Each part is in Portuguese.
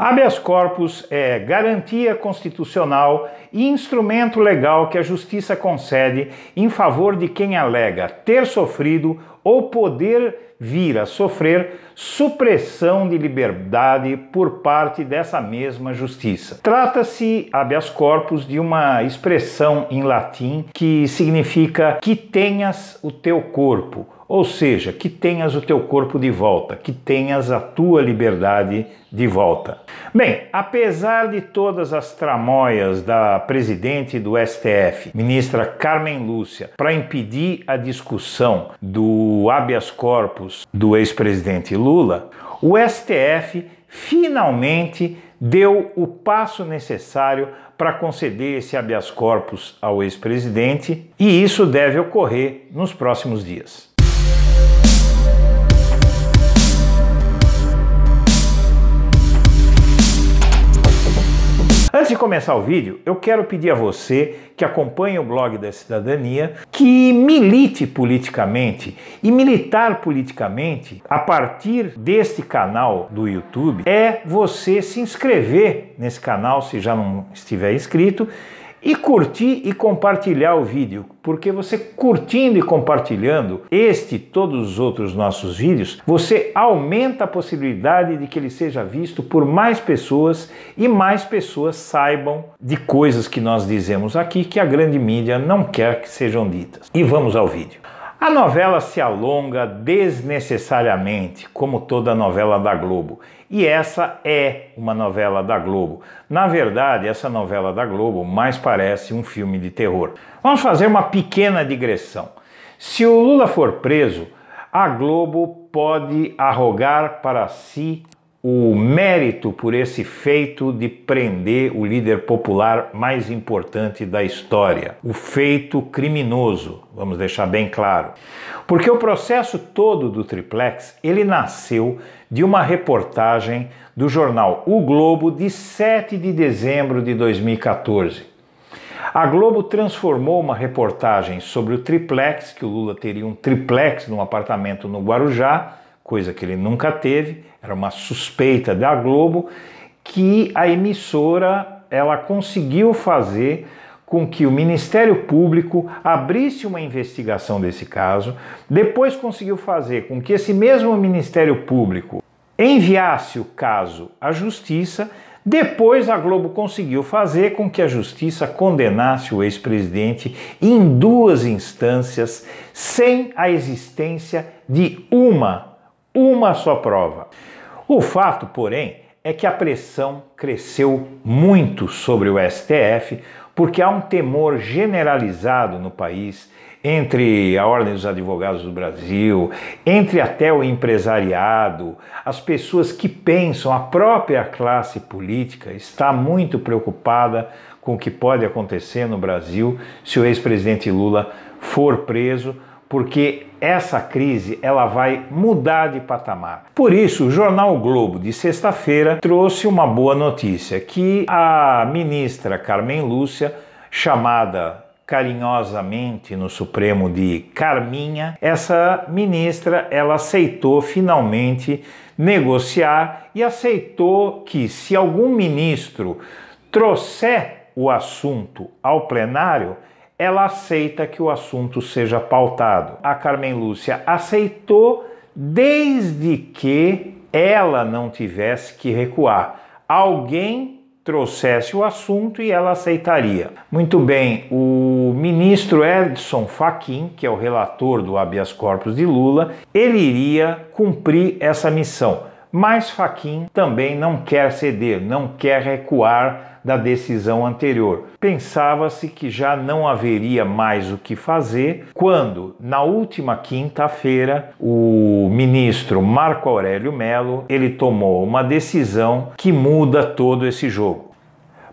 Habeas corpus é garantia constitucional e instrumento legal que a justiça concede em favor de quem alega ter sofrido ou poder vir a sofrer supressão de liberdade por parte dessa mesma justiça. Trata-se habeas corpus de uma expressão em latim que significa que tenhas o teu corpo ou seja, que tenhas o teu corpo de volta, que tenhas a tua liberdade de volta. Bem, apesar de todas as tramóias da presidente do STF, ministra Carmen Lúcia, para impedir a discussão do habeas corpus do ex-presidente Lula, o STF finalmente deu o passo necessário para conceder esse habeas corpus ao ex-presidente, e isso deve ocorrer nos próximos dias. Antes de começar o vídeo, eu quero pedir a você que acompanha o blog da cidadania que milite politicamente. E militar politicamente a partir deste canal do YouTube é você se inscrever nesse canal se já não estiver inscrito e curtir e compartilhar o vídeo, porque você curtindo e compartilhando este e todos os outros nossos vídeos, você aumenta a possibilidade de que ele seja visto por mais pessoas e mais pessoas saibam de coisas que nós dizemos aqui que a grande mídia não quer que sejam ditas. E vamos ao vídeo. A novela se alonga desnecessariamente, como toda novela da Globo. E essa é uma novela da Globo. Na verdade, essa novela da Globo mais parece um filme de terror. Vamos fazer uma pequena digressão. Se o Lula for preso, a Globo pode arrogar para si o mérito por esse feito de prender o líder popular mais importante da história, o feito criminoso, vamos deixar bem claro. Porque o processo todo do triplex, ele nasceu de uma reportagem do jornal O Globo de 7 de dezembro de 2014. A Globo transformou uma reportagem sobre o triplex, que o Lula teria um triplex num apartamento no Guarujá, coisa que ele nunca teve, era uma suspeita da Globo, que a emissora ela conseguiu fazer com que o Ministério Público abrisse uma investigação desse caso, depois conseguiu fazer com que esse mesmo Ministério Público enviasse o caso à justiça, depois a Globo conseguiu fazer com que a justiça condenasse o ex-presidente em duas instâncias, sem a existência de uma uma só prova. O fato, porém, é que a pressão cresceu muito sobre o STF, porque há um temor generalizado no país entre a Ordem dos Advogados do Brasil, entre até o empresariado, as pessoas que pensam, a própria classe política está muito preocupada com o que pode acontecer no Brasil se o ex-presidente Lula for preso porque essa crise ela vai mudar de patamar. Por isso, o jornal o Globo de sexta-feira trouxe uma boa notícia que a ministra Carmen Lúcia, chamada carinhosamente no Supremo de Carminha, essa ministra ela aceitou finalmente negociar e aceitou que se algum ministro trouxer o assunto ao plenário, ela aceita que o assunto seja pautado. A Carmen Lúcia aceitou desde que ela não tivesse que recuar. Alguém trouxesse o assunto e ela aceitaria. Muito bem, o ministro Edson Fachin, que é o relator do habeas corpus de Lula, ele iria cumprir essa missão. Mas Fachin também não quer ceder, não quer recuar da decisão anterior. Pensava-se que já não haveria mais o que fazer quando, na última quinta-feira, o ministro Marco Aurélio Melo ele tomou uma decisão que muda todo esse jogo.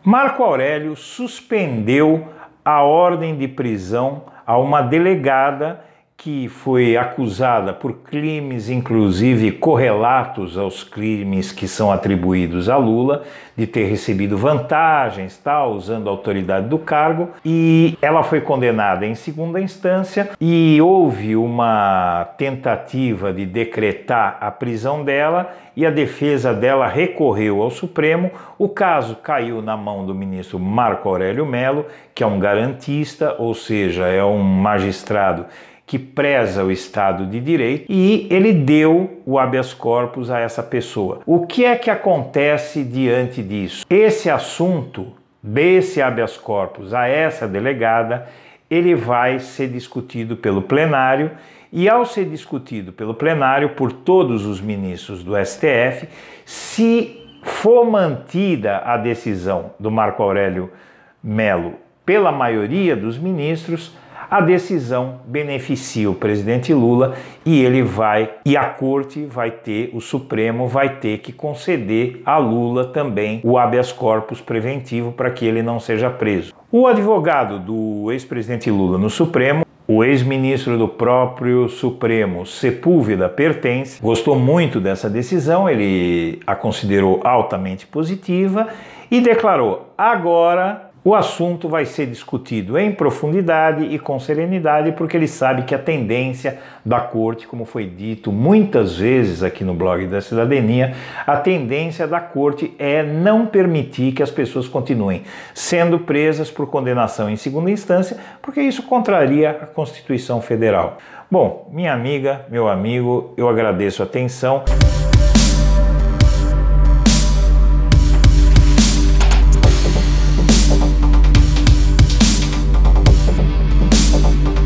Marco Aurélio suspendeu a ordem de prisão a uma delegada que foi acusada por crimes, inclusive correlatos aos crimes que são atribuídos a Lula, de ter recebido vantagens, tal, usando a autoridade do cargo, e ela foi condenada em segunda instância e houve uma tentativa de decretar a prisão dela e a defesa dela recorreu ao Supremo. O caso caiu na mão do ministro Marco Aurélio Melo, que é um garantista, ou seja, é um magistrado que preza o Estado de Direito e ele deu o habeas corpus a essa pessoa. O que é que acontece diante disso? Esse assunto desse habeas corpus a essa delegada, ele vai ser discutido pelo plenário e ao ser discutido pelo plenário por todos os ministros do STF, se for mantida a decisão do Marco Aurélio Melo pela maioria dos ministros, a decisão beneficia o presidente Lula e ele vai e a corte vai ter, o Supremo vai ter que conceder a Lula também o habeas corpus preventivo para que ele não seja preso. O advogado do ex-presidente Lula no Supremo o ex-ministro do próprio Supremo, Sepúlveda Pertence, gostou muito dessa decisão, ele a considerou altamente positiva e declarou: agora o assunto vai ser discutido em profundidade e com serenidade, porque ele sabe que a tendência da corte, como foi dito muitas vezes aqui no blog da cidadania, a tendência da corte é não permitir que as pessoas continuem sendo presas por condenação em segunda instância, porque isso contraria a Constituição Federal. Bom, minha amiga, meu amigo, eu agradeço a atenção.